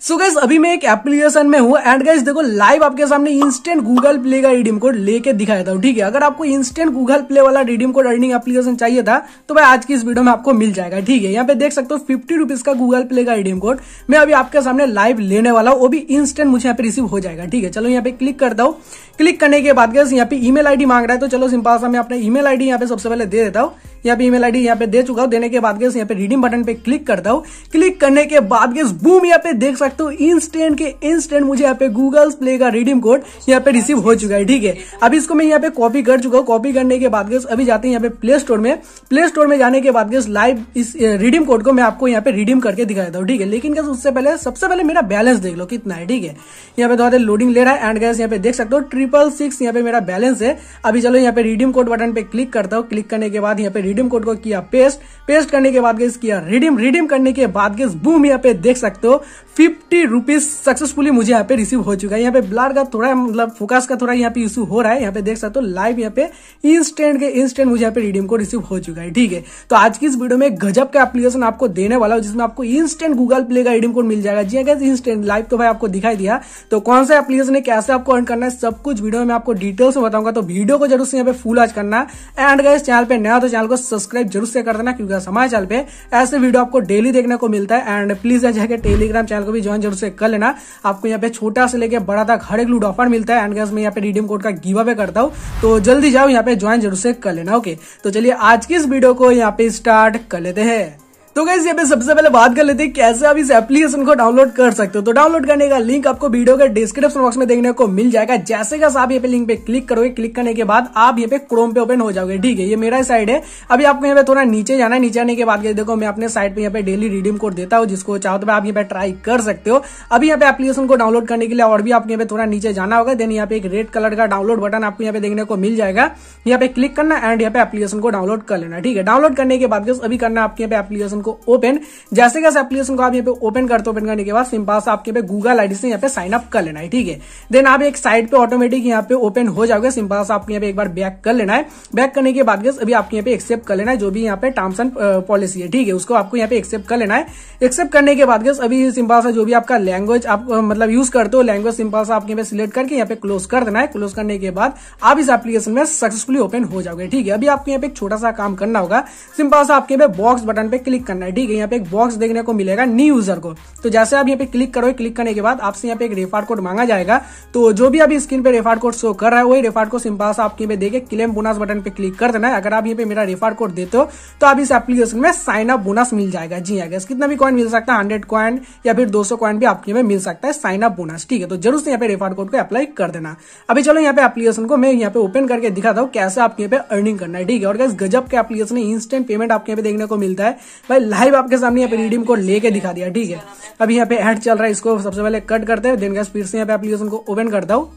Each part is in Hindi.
सो so गैस अभी मैं एक एप्लीकेशन में हूँ एंड गैस देखो लाइव आपके सामने इंस्टेंट गूगल प्ले का रिडीम कोड लेके दिखाया था ठीक है अगर आपको इंस्टेंट गूगल प्ले वाला रिडीम कोड अर्निंग एप्लीकेशन चाहिए था तो भाई आज की इस वीडियो में आपको मिल जाएगा ठीक है यहाँ पे देख सकते हो फिफ्टी रुपीज का गूगल प्ले का रिडीम कोड मैं अभी आपके सामने लाइव लेने वाला हूँ वो भी इंस्टेंट मुझे यहाँ पे रिसीव हो जाएगा ठीक है चलो यहाँ पे क्लिक करता हूँ क्लिक करने के बाद गैस यहाँ पे ईमेल मेल मांग रहा है तो चलो सिंपल सा मैं अपना ईमेल आईडी यहाँ पे सबसे पहले दे देता हूँ यहाँ पे ईमेल आईडी यहाँ पे दे चुका हूँ देने के बाद गैस यहाँ पे रिडीम बटन पे क्लिक करता हूँ क्लिक करने के बाद गैस बूम यहाँ पे देख सकते हो इंस्टेंट के इंस्टेंट मुझे यहाँ पे गूगल प्ले का रिडीम कोड यहाँ पे रिसीव हो चुका है ठीक है अभी इसको मैं यहाँ पे कॉपी कर चुका हूँ कॉपी करने के बाद गैस अभी जाते हैं यहाँ पे प्ले स्टोर में प्ले स्टोर में जाने के बाद गैस लाइव इस रिडीम कोड को मैं आपको यहाँ पे रिडीम करके दिखाता हूँ ठीक है लेकिन गैस उससे पहले सबसे पहले मेरा बैलेंस देख लो कितना है ठीक है यहाँ पे थोड़ा लोडिंग ले रहा है एंड गैस यहाँ पे देख सकते हो ट्रिपल सिक्स यहाँ पे मेरा बैलेंस है अभी चलो यहाँ पे रिडीम कोड बटन पे क्लिक करता हूँ क्लिक करने के बाद यहाँ पे रिडीम कोड को किया पेस्ट पेस्ट करने के बाद गैस किया रिडीम रिडीम करने के बाद गैस बूम यहाँ पे देख सकते हो फिफ्टी रुपीज सक्सेसफुली मुझे यहाँ पे रिसीव हो चुका है यहाँ पे ब्लर का थोड़ा मतलब फोकस का थोड़ा यहाँ पे इशू हो रहा है यहाँ पे देख सकते हो लाइव यहाँ पे इंस्टेंट के इंस्टेंट मुझे यहाँ पे रिडीम कोड रिसीव हो चुका है ठीक है तो आज की इस वीडियो में गजब का एप्लीकेशन आपको देने वाला हूँ जिसमें आपको इंस्टेंट गूगल प्ले का रिडीम कोड मिल जाएगा जी अगर इंस्टेंट लाइव तो भाई आपको दिखाई दिया तो कौन सा एप्लीकेशन है कैसे आपको अर्न करना है सब कुछ वीडियो में आपको डिटेल्स में बताऊंगा तो वीडियो को जरूर से यहाँ पे फुल आज करना एंड गए चैनल पे नया तो चैनल को को सब्सक्राइब जरूर से कर देना क्योंकि हमारे चैनल पे ऐसे वीडियो आपको डेली देखने को मिलता है एंड प्लीज जाकर टेलीग्राम चैनल को भी ज्वाइन जरूर से कर लेना आपको यहाँ पे छोटा से लेकर बड़ा तक हर एक लूड ऑफर मिलता है एंड मैं यहाँ पे रिडीम कोड का गिव अवे करता हूँ तो जल्दी जाओ यहाँ पे ज्वाइन जरूर से कर लेना ओके तो चलिए आज की इस वीडियो को यहाँ पे स्टार्ट कर लेते हैं तो कैसे यहाँ पे सबसे पहले बात कर लेते हैं कैसे आप इस एप्लीकेशन को डाउनलोड कर सकते हो तो डाउनलोड करने का लिंक आपको वीडियो के डिस्क्रिप्शन बॉक्स में देखने को मिल जाएगा जैसे कैसे आप यहाँ पे लिंक पे क्लिक करोगे क्लिक करने के बाद आप यहाँ पे क्रोम पे ओपन हो जाओगे ठीक है ये मेरा साइड है अभी आपको यहाँ पे थोड़ा नीचे जाना है नीचे आने के बाद देखो मैं अपने साइड पर यहाँ पे डेली रिडीम कोड देता हूँ जिसको चाहो तो आप यहाँ पे ट्राई कर सकते हो अभी यहाँ पे एप्लीकेशन को डाउनलोड करने के लिए और भी आपको यहाँ पे थोड़ा नीचे जाना होगा देन यहाँ पे एक रेड कलर का डाउनलोड बटन आपको यहाँ पे देखने को मिल जाएगा यहाँ पे क्लिक करना एंड यहाँ पे एप्लीकेशन को डाउनलोड कर लेना ठीक है डाउनलोड करने के बाद अभी करना आपके यहाँ पे एप्लीकेशन को ओपन जैसे कैसे एप्लीकेशन को आप यहाँ पे ओपन करते ओपन करने के बाद सिम पास आपके पे गूगल आईडी से यहाँ पे साइन अप कर लेना है ठीक है देन आप एक साइड पे ऑटोमेटिक यहाँ पे ओपन हो जाओगे सिम पास आपको यहाँ पे एक बार बैक कर लेना है बैक करने के बाद अभी आपके यहाँ पे एक्सेप्ट कर लेना है जो भी यहाँ पे टर्म्स एंड पॉलिसी है ठीक है उसको आपको यहाँ पे एक्सेप्ट कर लेना है एक्सेप्ट करने के बाद अभी सिंपल सा जो भी आपका लैंग्वेज आप मतलब यूज करते हो लैंग्वेज सिंपल सा आपके यहाँ पे सिलेक्ट करके यहाँ पे क्लोज कर देना है क्लोज करने के बाद आप इस एप्लीकेशन में सक्सेसफुली ओपन हो जाओगे ठीक है अभी आपको यहाँ पे एक छोटा सा काम करना होगा सिंपल सा आपके पे बॉक्स बटन पे क्लिक करना करना है ठीक है यहाँ पे एक बॉक्स देखने को मिलेगा न्यू यूजर को तो जैसे आप यहाँ पे क्लिक करोगे क्लिक करने के बाद आपसे यहाँ पे एक रेफार कोड मांगा जाएगा तो जो भी अभी स्क्रीन पे रेफार कोड शो कर रहा है वही रेफार कोड सिंपल से आपके पे देखे क्लेम बोनस बटन पे क्लिक कर देना है अगर आप यहाँ पे मेरा रेफार कोड देते हो तो आप इस एप्लीकेशन में साइन अप बोनस मिल जाएगा जी अगर हाँ, कितना भी कॉइन मिल सकता है हंड्रेड कॉइन या फिर दो सौ भी आपके में मिल सकता है साइन अप बोनस ठीक है तो जरूर से यहाँ पे रेफार कोड को अप्लाई कर देना अभी चलो यहाँ पे एप्लीकेशन को मैं यहाँ पे ओपन करके दिखाता हूँ कैसे आपके यहाँ पे अर्निंग करना है ठीक है और गजब के एप्लीकेशन इंस्टेंट पेमेंट आपके यहाँ पे देखने को मिलता है भाई लाइव आपके सामने यहाँ पे रिडीम को लेके दिखा दिया ठीक है अभी यहाँ पे एड चल रहा है इसको सबसे पहले कट करते हैं दिन का स्पीड से यहाँ पे एप्लीकेशन को ओपन करता हूँ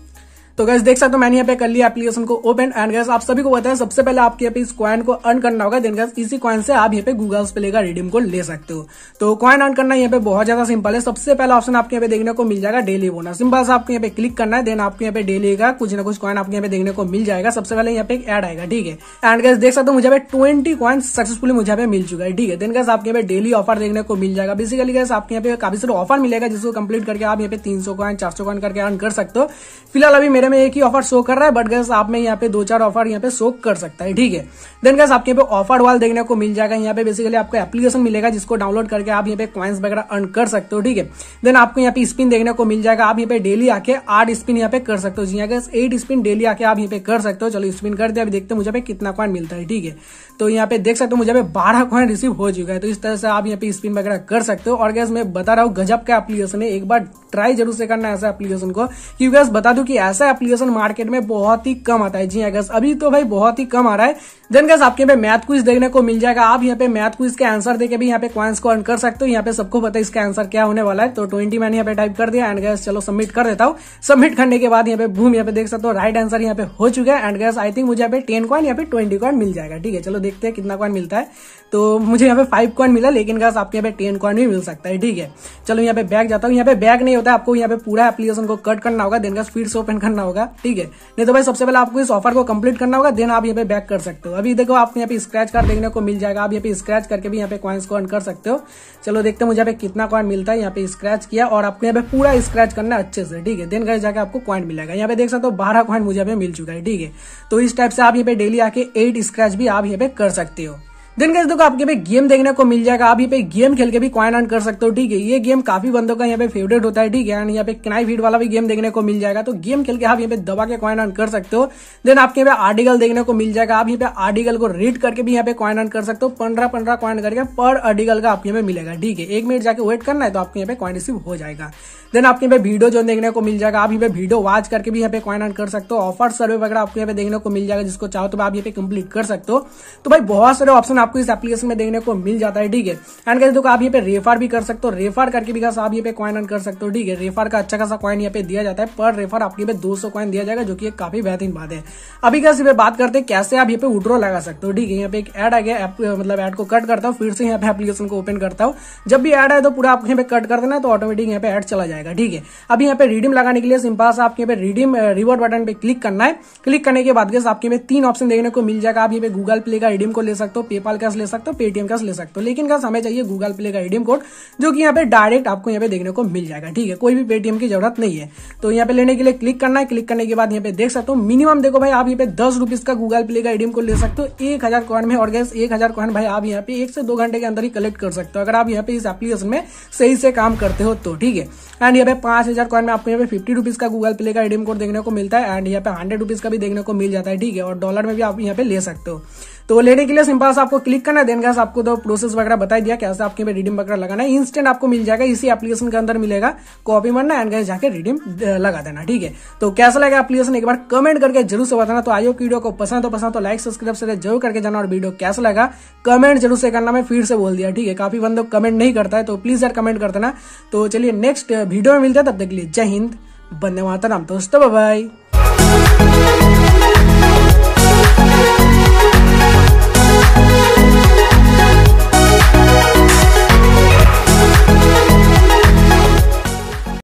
तो गैस देख सकते हो मैंने यहाँ पे कर लिया एप्लीकेशन को ओपन एंड गैस आप सभी को बताया सबसे पहले आपके यहाँ पे इस क्वाइन को अर्न करना होगा देन गैस इसी कॉइन से आप यहाँ पे गूगल पे का रिडीम को ले सकते हो तो कॉइन अर्न करना यहाँ पे बहुत ज्यादा सिंपल है सबसे पहला ऑप्शन आपके यहाँ पे देखने को मिल जाएगा डेली बोनस सिंपल से आपको यहाँ पे क्लिक करना है देन आपके यहाँ पे डेली का कुछ ना कुछ कॉइन आपको यहाँ पे देखने को मिल जाएगा सबसे पहले यहाँ पे एड आएगा ठीक है एंड गैस देख सकते हो मुझे ट्वेंटी क्वाइन सक्सेसफुल मुझे यहाँ पे मिल चुका है ठीक है देन गैस आपके यहाँ पे डेली ऑफर देखने को मिल जाएगा बेसिकली गैस आपके यहाँ पे काफी सारे ऑफर मिलेगा जिसको कंप्लीट करके आप यहाँ पे तीन सौ कॉइन चार सौ क्वाइन करके अर्न कर सकते हो फिलहाल अभी मेरे में एक ही ऑफर शो कर रहा है बट गैस आप में यहाँ पे दो चार ऑफर यहाँ पे शो कर सकता है ठीक है देन गैस आपके यहाँ पे ऑफर वाल देखने को मिल जाएगा यहाँ पे बेसिकली आपको एप्लीकेशन मिलेगा जिसको डाउनलोड करके आप यहाँ पे क्वाइंस वगैरह अर्न कर सकते हो ठीक है देन आपको यहाँ पे स्पिन देखने को मिल जाएगा आप यहाँ पे डेली आके आठ स्पिन यहाँ पे कर सकते हो जी गैस एट स्पिन डेली आके आप यहाँ पे कर सकते हो चलो स्पिन कर दे अभी देखते हैं मुझे पे कितना क्वाइन मिलता है ठीक है तो यहाँ पे देख सकते हो मुझे पे बारह क्वाइन रिसीव हो चुका है तो इस तरह से आप यहाँ पे स्पिन वगैरह कर सकते हो और गैस मैं बता रहा हूँ गजब का एप्लीकेशन है एक बार ट्राई जरूर से करना ऐसा एप्लीकेशन को क्योंकि बता दू की ऐसा एप्लीकेशन मार्केट में बहुत ही कम आता है जी हाँ अभी तो भाई बहुत ही कम आ रहा है देन गैस आपके यहाँ पे मैथ क्विज देखने को मिल जाएगा आप यहाँ पे मैथ क्विज के आंसर देके भी यहाँ पे क्वाइंस को अर्न कर सकते हो यहाँ पे सबको पता है इसका आंसर क्या होने वाला है तो ट्वेंटी मैंने यहाँ पे टाइप कर दिया एंड गैस चलो सबमिट कर देता हूँ सबमिट करने के बाद यहाँ पे भूम यहाँ पे देख सकते हो राइट आंसर यहाँ पे हो चुका है एंड गैस आई थिंक मुझे यहाँ पे टेन क्वाइन या फिर ट्वेंटी क्वाइन मिल जाएगा ठीक है चलो देखते हैं कितना क्वाइन मिलता है तो मुझे यहाँ पे फाइव क्वाइन मिला लेकिन गैस आपके यहाँ पे टेन क्वाइन भी मिल सकता है ठीक है चलो यहाँ पे बैग जाता हूँ यहाँ पे बैग नहीं होता है आपको यहाँ पे पूरा एप्लीकेशन को कट करना होगा देन गैस फिर से ओपन करना करना होगा ठीक है नहीं तो भाई सबसे पहले आपको इस ऑफर को कंप्लीट करना होगा देन आप यहाँ पे बैक कर सकते हो अभी देखो आपको यहाँ पे स्क्रैच कार्ड देखने को मिल जाएगा आप यहाँ पे स्क्रैच करके भी यहाँ पे कॉइन्स को अर्न कर सकते हो चलो देखते हैं मुझे यहाँ पे कितना कॉइन मिलता है यहाँ पे स्क्रैच किया और आपको यहाँ पे पूरा स्क्रैच करना अच्छे से ठीक है देन गए जाकर आपको कॉइन मिलेगा यहाँ पे देख सकते हो बारह कॉइन मुझे मिल चुका है ठीक है तो इस टाइप से आप यहाँ पे डेली आके एट स्क्रैच भी आप यहाँ पे कर सकते हो दिन कैसे देखो आपके पे गेम देखने को मिल जाएगा आप ये पे गेम खेल के भी क्वाइन अर्न कर सकते हो ठीक है ये गेम काफी बंदों का यहाँ पे फेवरेट होता है ठीक है एंड यहाँ पे किनाई फीड वाला भी गेम देखने को मिल जाएगा तो गेम खेल के आप यहाँ पे दबा के क्वाइन अर्न कर सकते हो देन आपके यहाँ पे आर्टिकल देखने को मिल जाएगा आप यहाँ पे आर्टिकल को रीड करके भी यहाँ पे कॉइन अर्न कर सकते हो पंद्रह पंद्रह क्वाइन करके पर आर्टिकल का आपके यहाँ पे मिलेगा ठीक है एक मिनट जाके वेट करना है तो आपके यहाँ पे कॉइन रिसीव हो जाएगा देन आपके यहाँ पे वीडियो जो देखने को मिल जाएगा आप यहाँ पे वीडियो वॉच करके भी यहाँ पे कॉइन अर्न कर सकते हो ऑफर सर्वे वगैरह आपको यहाँ पे देखने को मिल जाएगा जिसको चाहो तो आप यहाँ पे कंप्लीट कर सकते हो तो भाई बहुत सारे ऑप्शन आपको इस एप्लीकेशन में देखने को मिल जाता है ठीक है एंड कैसे देखो आप ये पे रेफर भी कर सकते हो रेफर करके भी आप ये पे कॉइन अन कर सकते हो ठीक है रेफर का अच्छा खासा कॉइन यहाँ पे दिया जाता है पर रेफर आपके पे दो सौ दिया जाएगा जो की काफी बेहतरीन बात है अभी कैसे पे बात करते हैं कैसे आप यहाँ पे उड्रो लगा सकते हो ठीक है यहाँ पे एक एड आ गया मतलब एड को कट करता हूँ फिर से यहाँ पे एप्लीकेशन को ओपन करता हूँ जब भी एड आए तो पूरा आप यहाँ पे कट कर देना तो ऑटोमेटिक यहाँ पे एड चला जाएगा ठीक है अभी यहाँ पे रिडीम लगाने के लिए सिंपल से आपके यहाँ पे रिडीम रिवॉर्ड बटन पे क्लिक करना है क्लिक करने के बाद आपके में तीन ऑप्शन देखने को मिल जाएगा आप यहाँ पे गूगल प्ले का रिडीम को ले सकते हो पेपर पेपाल कैश ले सकते हो पेटीएम कैश ले सकते हो लेकिन कैसे हमें चाहिए गूगल प्ले का एडीएम कोड जो कि यहाँ पे डायरेक्ट आपको यहाँ पे देखने को मिल जाएगा ठीक है कोई भी पेटीएम की जरूरत नहीं है तो यहाँ पे लेने के लिए क्लिक करना है क्लिक करने के बाद यहाँ पे देख सकते हो मिनिमम देखो भाई आप यहाँ पे दस रुपीज का गूगल प्ले का एडीएम कोड ले सकते हो एक हजार कॉइन में और गैस एक हजार कॉइन भाई आप यहाँ पे एक से दो घंटे के अंदर ही कलेक्ट कर सकते हो अगर आप यहाँ पे इस एप्लीकेशन में सही से काम करते हो तो ठीक है एंड यहाँ पे पांच हजार कॉइन में आपको यहाँ पे फिफ्टी रुपीज का गूगल प्ले का एडीएम कोड देखने को मिलता है एंड यहाँ पे हंड्रेड रुपीज का भी देखने को मिल जाता है ठीक है और डॉलर में भी आप यहाँ पे ले सकते हो तो लेने के लिए सिंपल सा आपको क्लिक करना देन गैस आपको तो प्रोसेस वगैरह बताई दिया कैसे आपके पे रिडीम वगैरह लगाना है इंस्टेंट आपको मिल जाएगा इसी एप्लीकेशन के अंदर मिलेगा कॉपी मरना एंड गैस जाके रिडीम लगा देना ठीक है तो कैसा लगा एप्लीकेशन एक बार कमेंट करके जरूर से बताना तो आयो वीडियो को पसंद तो पसंद तो लाइक सब्सक्राइब से जरूर करके जाना और वीडियो कैसा लगा कमेंट जरूर से करना मैं फिर से बोल दिया ठीक है काफी बंदो कमेंट नहीं करता है तो प्लीज यार कमेंट कर देना तो चलिए नेक्स्ट वीडियो में मिलता है तब तक के लिए जय हिंद बंदे माता नाम दोस्तों बाय